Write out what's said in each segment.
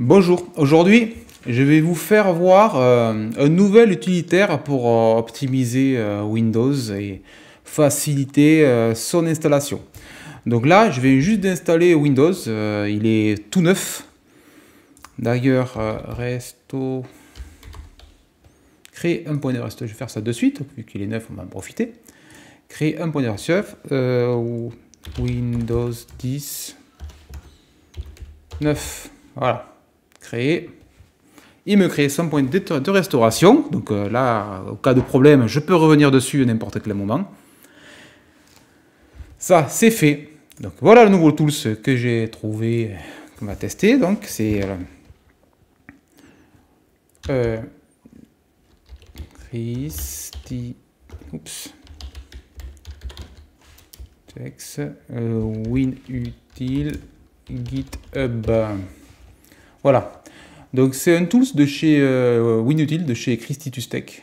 Bonjour, aujourd'hui je vais vous faire voir euh, un nouvel utilitaire pour euh, optimiser euh, Windows et faciliter son installation. Donc là je vais juste installer Windows, il est tout neuf. D'ailleurs, resto... Créer un point de resto, je vais faire ça de suite, vu qu'il est neuf on va en profiter. Créer un point de resto, Windows 10, 9, voilà. Il me crée son point de restauration. Donc euh, là, au cas de problème, je peux revenir dessus à n'importe quel moment. Ça, c'est fait. Donc voilà le nouveau tool que j'ai trouvé, qu'on va tester. Donc c'est... Euh, euh Oups. Text. Euh, win utile. GitHub. Voilà. Donc c'est un tools de chez euh, Winutil, de chez Christitus Tech.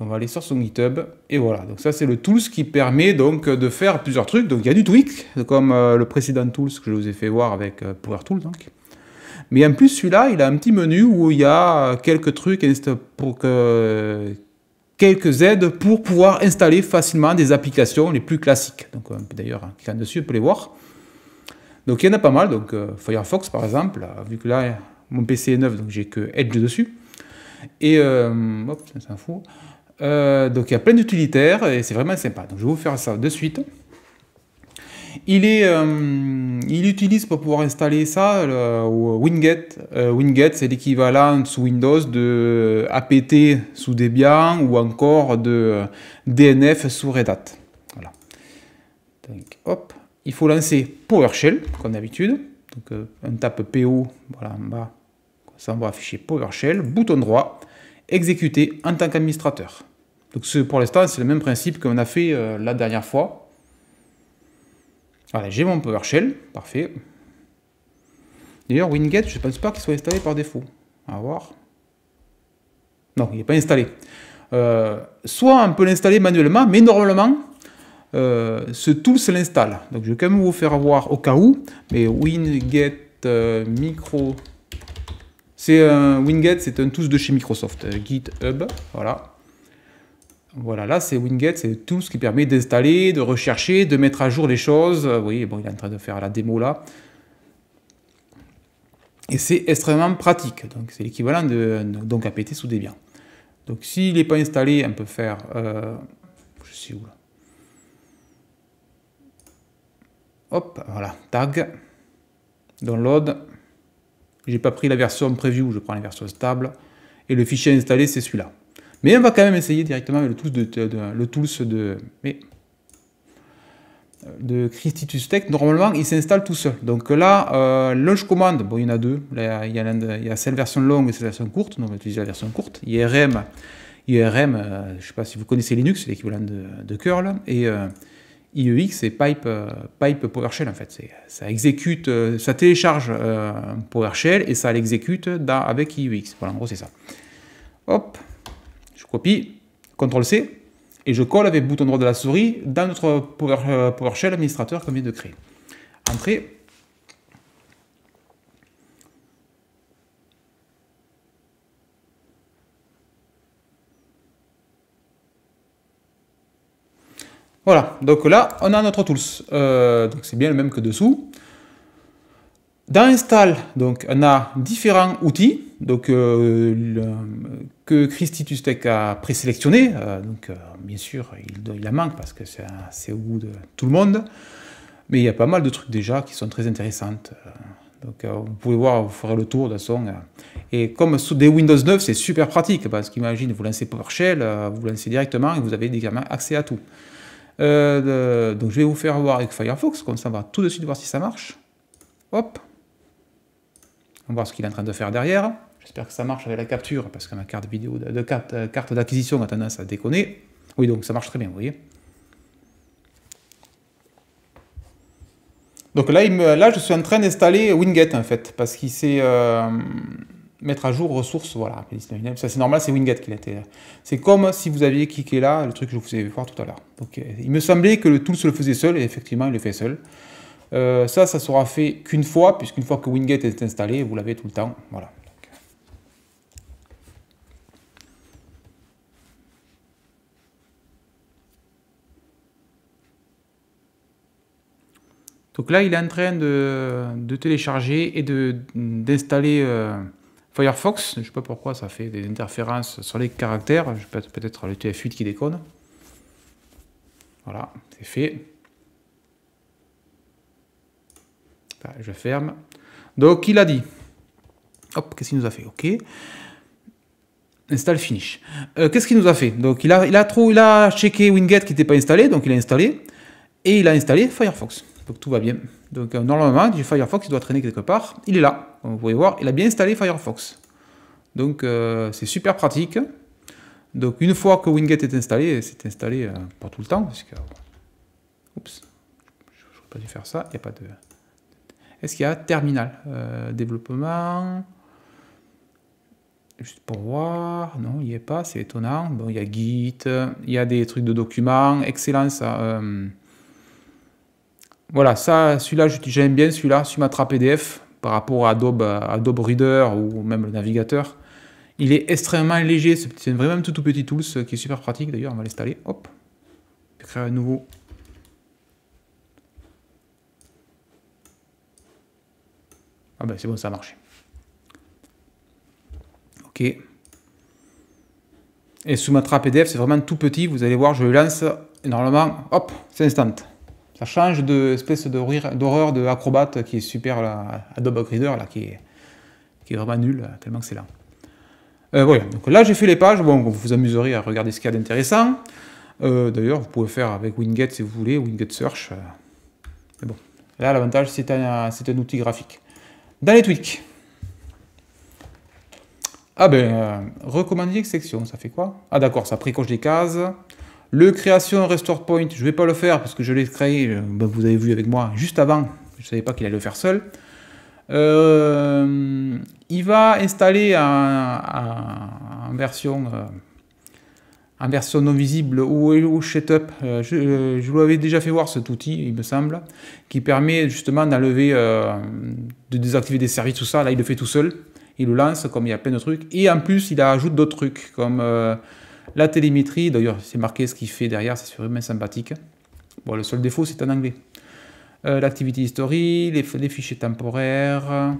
on va aller sur son GitHub et voilà. Donc ça c'est le tools qui permet donc de faire plusieurs trucs. Donc il y a du tweak comme euh, le précédent tools que je vous ai fait voir avec euh, power tools. Mais en plus celui-là, il a un petit menu où il y a quelques trucs pour que quelques aides pour pouvoir installer facilement des applications les plus classiques. Donc d'ailleurs, cliquant hein, dessus, on peut les voir. Donc il y en a pas mal, donc euh, Firefox par exemple, vu que là mon PC est neuf, donc j'ai que Edge dessus. Et euh, hop, c'est un fou. Euh, donc il y a plein d'utilitaires et c'est vraiment sympa. Donc je vais vous faire ça de suite. Il, est, il utilise pour pouvoir installer ça le Winget. Winget, c'est l'équivalent sous Windows de APT sous Debian ou encore de DNF sous Red Hat. Voilà. Donc hop, il faut lancer PowerShell, comme d'habitude. Donc un euh, on tape PO, voilà, en bas, ça on va afficher PowerShell, bouton droit, exécuter en tant qu'administrateur. Donc pour l'instant, c'est le même principe qu'on a fait euh, la dernière fois. Voilà, j'ai mon PowerShell, parfait. D'ailleurs, Winget, je ne pense pas qu'il soit installé par défaut. On va voir. Non, il n'est pas installé. Euh, soit on peut l'installer manuellement, mais normalement, euh, ce tool l'installe. Donc je vais quand même vous faire voir au cas où, mais winget euh, micro... C'est un winget, c'est un tool de chez Microsoft, euh, GitHub, voilà. Voilà, là c'est Winget, c'est tout ce qui permet d'installer, de rechercher, de mettre à jour les choses. Oui, bon, il est en train de faire la démo là. Et c'est extrêmement pratique. Donc c'est l'équivalent de, donc APT sous Debian. Donc s'il n'est pas installé, on peut faire. je sais où là. Hop, voilà, tag, download. J'ai pas pris la version preview, je prends la version stable. Et le fichier installé, c'est celui-là. Mais on va quand même essayer directement le tools de, le de, euh, de Christitus Tech. Normalement, il s'installe tout seul. Donc là, euh, launch command, bon, il y en a deux. il, y a, il, y cette version longue et cette version courte. Donc on va utiliser la version courte. IRM, IRM euh, je sais pas si vous connaissez Linux, c'est l'équivalent de, curl. Et euh, IEX, c'est euh, pipe, PowerShell en fait. Ça exécute, euh, ça télécharge euh, PowerShell et ça l'exécute avec IEX. Voilà, en gros, c'est ça. Hop, je copie, CTRL-C, et je colle avec le bouton droit de la souris dans notre PowerShell administrateur qu'on vient de créer. Entrée, Voilà, donc là, on a notre tools. Euh, c'est bien le même que dessous. Dans install, on a différents outils euh, que Christy Tustek a présélectionné. Euh, bien sûr, il, en manque parce que c'est au goût de tout le monde. Mais il y a pas mal de trucs déjà qui sont très intéressantes. Donc vous pouvez voir, vous ferez le tour de Et comme sous des Windows 9, c'est super pratique parce qu'imagine, vous lancez PowerShell, vous lancez directement et vous avez directement accès à tout. Euh, donc je vais vous faire voir avec Firefox, comme ça on va tout de suite voir si ça marche. Hop. On va voir ce qu'il est en train de faire derrière. J'espère que ça marche avec la capture, parce que ma carte vidéo de, euh, carte, d'acquisition a tendance à déconner. Oui, donc ça marche très bien, vous voyez. Donc là, là je suis en train d'installer Winget, en fait, parce qu'il s'est... Euh, mettre à jour ressources, voilà, Ça c'est normal, c'est Winget qui l'a été. C'est comme si vous aviez cliqué là, le truc que je vous faisais voir tout à l'heure. Donc euh, il me semblait que le tool se le faisait seul, et effectivement il le fait seul. Euh, ça, ça sera fait qu'une fois, puisqu'une fois que Wingate est installé, vous l'avez tout le temps. Voilà. Donc là, il est en train de, de télécharger et d'installer euh, Firefox, je ne sais pas pourquoi ça fait des interférences sur les caractères, peut-être le TF8 qui déconne. Voilà, c'est fait. Bah, je ferme. Donc il a dit. Hop, qu'est-ce qu'il nous a fait Ok. Install finish. Euh, qu'est-ce qu'il nous a fait Donc il a, il a trop, il a checké Winget qui n'était pas installé, donc il a installé et il a installé Firefox. Donc tout va bien. Donc euh, normalement, du Firefox, il doit traîner quelque part. Il est là, vous pouvez voir, il a bien installé Firefox. Donc euh, c'est super pratique. Donc une fois que Winget est installé, c'est installé euh, pas tout le temps, Oups, je Oups, pas dû faire ça, il pas de... Est-ce qu'il y a terminal Développement... Juste pour voir, non, il n'y est pas, c'est étonnant. Bon, il y a Git, il y a des trucs de documents, excellence voilà, ça, celui-là, j'aime bien celui-là, Sumatra PDF, e par rapport à Adobe, Adobe Reader ou même le navigateur. Il est extrêmement léger, c'est vraiment tout, tout petit tool ce euh, qui est super pratique d'ailleurs, on va l'installer, hop. Je créer un nouveau. Ah ben c'est bon, ça a marché. Ok. Et Sumatra PDF, e c'est vraiment tout petit, vous allez voir, je lance, et normalement, hop, c'est instant. Ça change de espèce de rire, d'horreur de acrobate qui est super, là, Adobe Reader, là, qui est, qui vraiment nul, euh, tellement que c'est là. Euh, voilà, donc là j'ai fait les pages, bon, vous vous amuserez à regarder ce qu'il y a d'intéressant. Euh, d'ailleurs, vous pouvez faire avec Winget si vous voulez, Winget Search. Mais bon, là l'avantage c'est un, un, outil graphique. Dans les tweaks. Ah ben, recommander section, ça fait quoi Ah d'accord, ça précoche des cases. Le création Restore Point, je ne vais pas le faire parce que je l'ai créé, euh, bah, vous avez vu avec moi, juste avant. Je ne savais pas qu'il allait le faire seul. Euh, il va installer en version, euh, version non visible ou shut Setup. je, je, vous avais déjà fait voir cet outil, il me semble, qui permet justement d'enlever, de désactiver des services, tout ça. Là, il le fait tout seul. Il le lance, comme il y a plein de trucs. Et en plus, il ajoute d'autres trucs, comme la télémétrie, d'ailleurs, c'est marqué ce qu'il fait derrière, c'est vraiment sympathique. Bon, le seul défaut, c'est en anglais. L'activity euh, L'activité les, fichiers temporaires,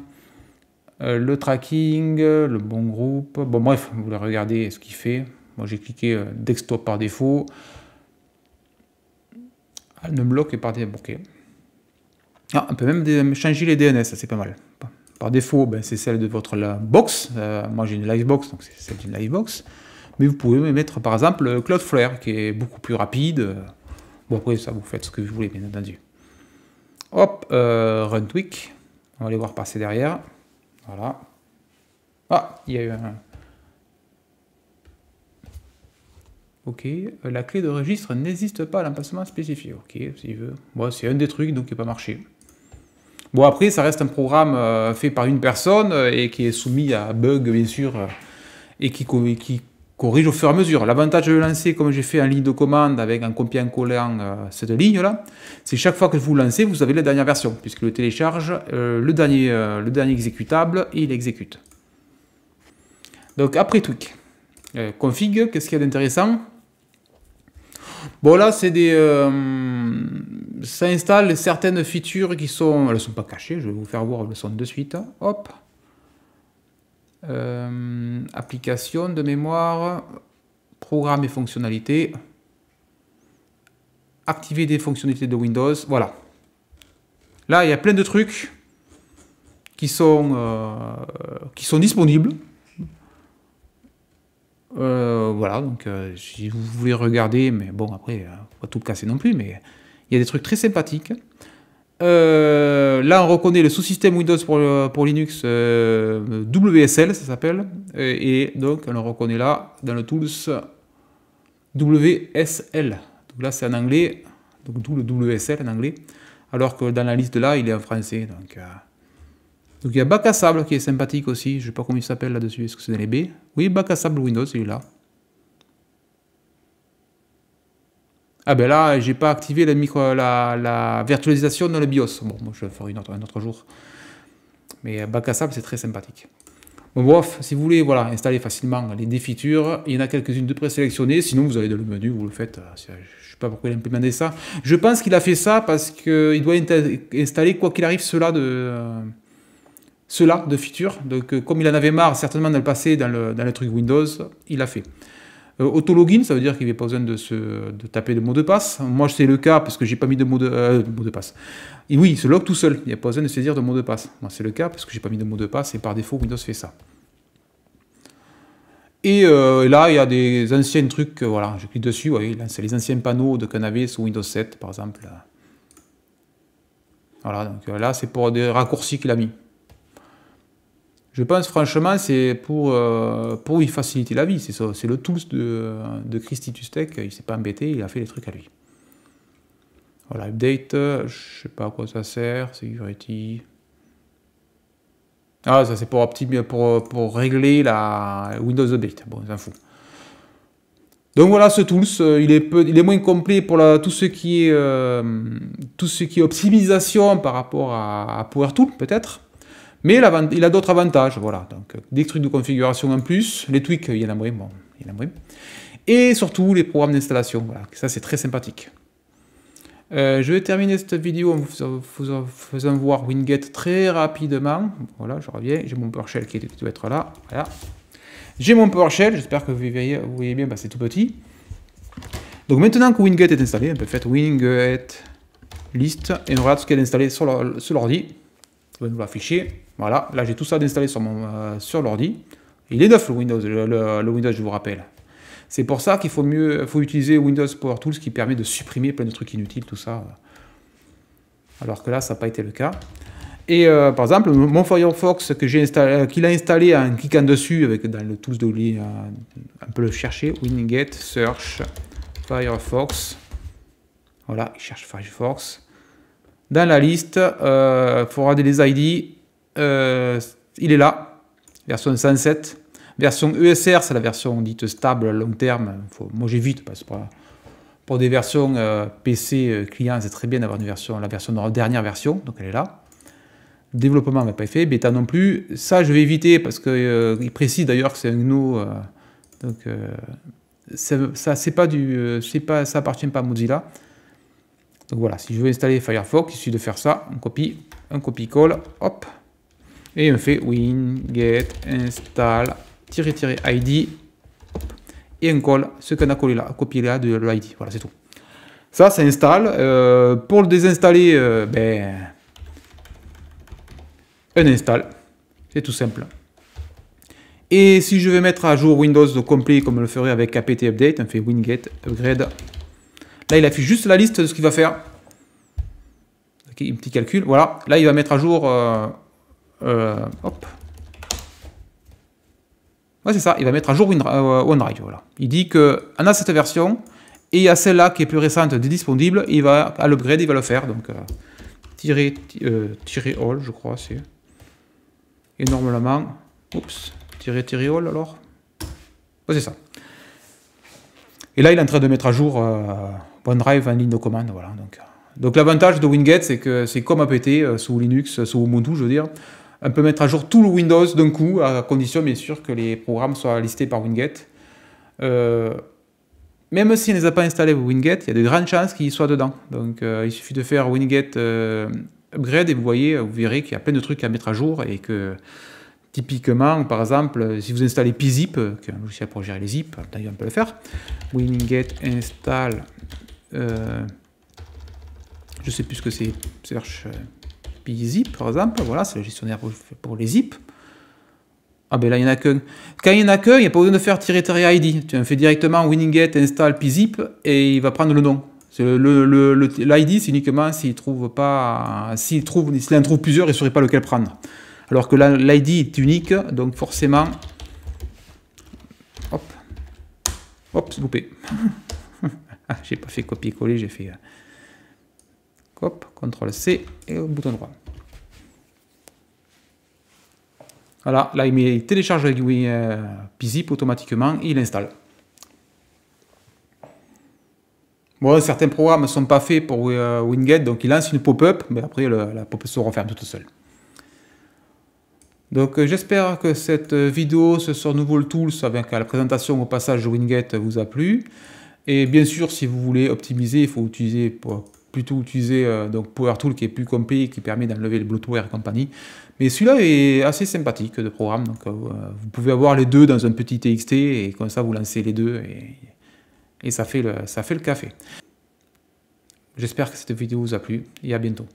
euh, le tracking, le bon groupe. Bon, bref, vous la regardez ce qu'il fait. Moi, j'ai cliqué euh, desktop par défaut. ne ah, bloque par défaut. Ah, on peut même changer les DNS, c'est pas mal. Par défaut, ben, c'est celle de votre box. moi, j'ai une box, donc c'est celle d'une live box mais vous pouvez mettre par exemple euh, Cloudflare, qui est beaucoup plus rapide. Euh, bon, après, ça, vous faites ce que vous voulez, bien entendu. Hop, euh, Run On va aller voir passer derrière. Voilà. Ah, il y a eu un... Ok, euh, la clé de registre n'existe pas à l'emplacement spécifié. Ok, s'il veut. Bon, c'est un des trucs, donc il n'a pas marché. Bon, après, ça reste un programme fait par une personne et qui est soumis à bug, bien sûr, et qui, qui corrige au fur et à mesure. L'avantage de lancer, comme j'ai fait en ligne de commande avec un copier collant euh, cette ligne-là, c'est chaque fois que vous lancez, vous avez la dernière version, puisque le télécharge euh, le, dernier, euh, le dernier exécutable et il exécute. Donc après tweak. config, qu'est-ce qu'il y a d'intéressant Bon là, c'est des, ça installe certaines features qui sont, elles ne sont pas cachées, je vais vous faire voir, le son de suite. Hein. Hop, euh, application de mémoire, programme et fonctionnalités, activer des fonctionnalités de Windows, voilà. Là, il y a plein de trucs qui sont, euh, qui sont disponibles. Euh, voilà, donc si vous voulez regarder, mais bon, après, pas tout casser non plus, mais il y a des trucs très sympathiques. Euh, là, on reconnaît le sous-système Windows pour, Linux euh, WSL, ça s'appelle. Euh, et, donc, on le reconnaît là dans le tools WSL. Donc là, c'est en anglais, donc d'où le WSL en anglais. Alors que dans la liste là, il est en français. Donc, donc il y a Bac à sable qui est sympathique aussi. Je ne sais pas comment il s'appelle là-dessus. Est-ce que c'est dans les B Oui, Bac à sable Windows, il est là. Ah ben là, j'ai pas activé la, virtualisation dans le BIOS. Bon, moi, je le ferai une autre, un autre jour. Mais bac à sable, c'est très sympathique. Bon, bref, si vous voulez voilà, installer facilement les défitures, il y en a quelques-unes de pré-sélectionnées. Sinon, vous avez dans le menu, vous le faites. Euh, je ne sais pas pourquoi il a implémenté ça. Je pense qu'il a fait ça parce qu'il doit installer, quoi qu'il arrive, cela de... cela de feature. Donc, euh, comme il en avait marre certainement dans le passé dans le, dans le truc Windows, il l'a fait. Euh, autologin, ça veut dire qu'il n'y a pas besoin de, se, taper de mot de passe. Moi, c'est le cas parce que j'ai pas mis de mot de, euh, mot de passe. oui, il se log tout seul. Il n'y a pas besoin de saisir de mot de passe. Moi, c'est le cas parce que j'ai pas mis de mot de passe et par défaut, Windows fait ça. Et euh, là, il y a des anciens trucs. voilà, je clique dessus. Ouais, c'est les anciens panneaux de cannabis ou Windows 7, par exemple. Voilà, donc là, c'est pour des raccourcis qu'il a mis je pense franchement, c'est pour, euh, pour faciliter la vie. C'est ça, c'est le tools de, de Christy Tustek. Il s'est pas embêté, il a fait les trucs à lui. Voilà, update, je ne sais pas à quoi ça sert, security. Ah, ça c'est pour, pour, pour régler la Windows Update. Bon, c'est un fou. Donc voilà, ce tools, euh, il est, peu, il est moins complet pour la, tout, ce qui est, euh, qui optimisation par rapport à, Power Tool, peut-être. Mais il a d'autres avantages, voilà. Donc, des trucs de configuration en plus, les tweaks, il y en a moins, il y en Et surtout, les programmes d'installation, voilà. Ça, c'est très sympathique. Euh, je vais terminer cette vidéo en vous, faisant voir winget très rapidement. Voilà, je reviens. J'ai mon PowerShell qui doit être là. Voilà. J'ai mon PowerShell. J'espère que vous voyez, bien, bah, c'est tout petit. Donc maintenant que winget est installé, on peut faire Winget list et on regarde ce qu'elle est installé sur l'ordi. Ça va nous l'afficher. Voilà, là j'ai tout ça installé sur, mon, euh, sur l'ordi. Il est neuf le Windows, le, Windows je vous rappelle. C'est pour ça qu'il faut mieux, faut utiliser Windows Power Tools qui permet de supprimer plein de trucs inutiles, tout ça. Alors que là, ça n'a pas été le cas. Et euh, par exemple, mon Firefox que j'ai installé, euh, qu'il a installé en cliquant dessus avec dans le tools de lui, un peu le chercher, winget search Firefox. Voilà, il cherche Firefox. Dans la liste, il faudra des ID euh, il est là, version 107. Version ESR, c'est la version dite stable à long terme. moi j'évite parce que pour, des versions euh, PC euh, client, c'est très bien d'avoir une version, la version dernière version, donc elle est là. Développement n'a pas fait, bêta non plus. Ça, je vais éviter parce qu'il précise d'ailleurs que c'est un GNU. donc ça, c'est pas pas, ça appartient pas à Mozilla. Donc voilà, si je veux installer Firefox, il suffit de faire ça, on copie, un copie call, hop, et on fait win get install id et on colle ce qu'on a collé là, copié là de l'id. Voilà, c'est tout. Ça, ça installe. Euh, pour le désinstaller, euh, ben, un install. C'est tout simple. Et si je vais mettre à jour Windows complet comme on le ferait avec apt update, on fait winget upgrade. Là, il affiche juste la liste de ce qu'il va faire. un petit calcul. Voilà. Là, il va mettre à jour. Euh, euh, hop. Ouais, c'est ça, il va mettre à jour euh, OneDrive, voilà. Il dit qu'on a cette version, et il y a celle-là qui est plus récente disponible, il va, à l'upgrade, il va le faire, donc... tirer, euh, tirer all, je crois, c'est... énormément Oups, tirer, tirer all, alors c'est ça. Et là, il est en train de mettre à jour OneDrive en ligne de commande, voilà, donc... Donc l'avantage de Winget, c'est que c'est comme APT sous Linux, sous Ubuntu, je veux dire on peut mettre à jour tout le Windows d'un coup, à condition bien sûr que les programmes soient listés par Winget. Euh, même si on ne les a pas installés Winget, il y a de grandes chances qu'ils soient dedans. Donc euh, il suffit de faire Winget euh, upgrade et vous voyez, vous verrez qu'il y a plein de trucs à mettre à jour et que typiquement, par exemple, si vous installez pzip, qui est un logiciel pour gérer les zip, d'ailleurs on peut le faire, winget install, je sais plus ce que c'est, search Pzip par exemple, voilà, c'est le gestionnaire pour les zip. Ah ben là, il n'y en a qu'un. Quand il n'y en a qu'un, il n'y a pas besoin de faire tirer ID. Tu en fais directement winget install pzip et il va prendre le nom. L'ID, c'est uniquement s'il trouve pas, s'il trouve, s'il en trouve plusieurs, il ne saurait pas lequel prendre. Alors que l'ID est unique, donc forcément, hop, hop, c'est loupé. Ah, j'ai pas fait copier-coller, j'ai fait euh, Hop, CTRL-C et bouton droit. Voilà, là il, télécharge avec euh, automatiquement et il installe. Bon, certains programmes ne sont pas faits pour euh, Winget, donc il lance une pop-up, mais après la pop-up se referme toute seule. Donc euh, j'espère que cette vidéo ce sur Nouveau Tools avec la présentation au passage de Winget vous a plu. Et bien sûr, si vous voulez optimiser, il faut utiliser pour, plutôt utiliser euh, donc Power Tool qui est plus complet, et qui permet d'enlever le bloatware et compagnie. Mais celui-là est assez sympathique de programme, euh, vous pouvez avoir les deux dans un petit TXT et comme ça vous lancez les deux et, et ça, fait le, ça fait le café. J'espère que cette vidéo vous a plu et à bientôt.